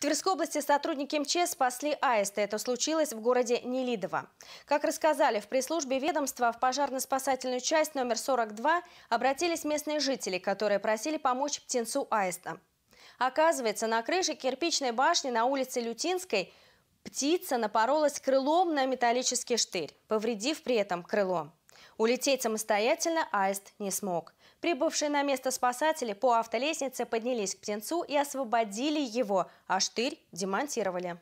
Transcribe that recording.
Тверской области сотрудники МЧС спасли аиста. Это случилось в городе Нелидово. Как рассказали в пресс-службе ведомства, в пожарно-спасательную часть номер 42 обратились местные жители, которые просили помочь птенцу аиста. Оказывается, на крыше кирпичной башни на улице Лютинской птица напоролась крылом на металлический штырь, повредив при этом крыло. Улететь самостоятельно аист не смог. Прибывшие на место спасатели по автолестнице поднялись к птенцу и освободили его, а штырь демонтировали.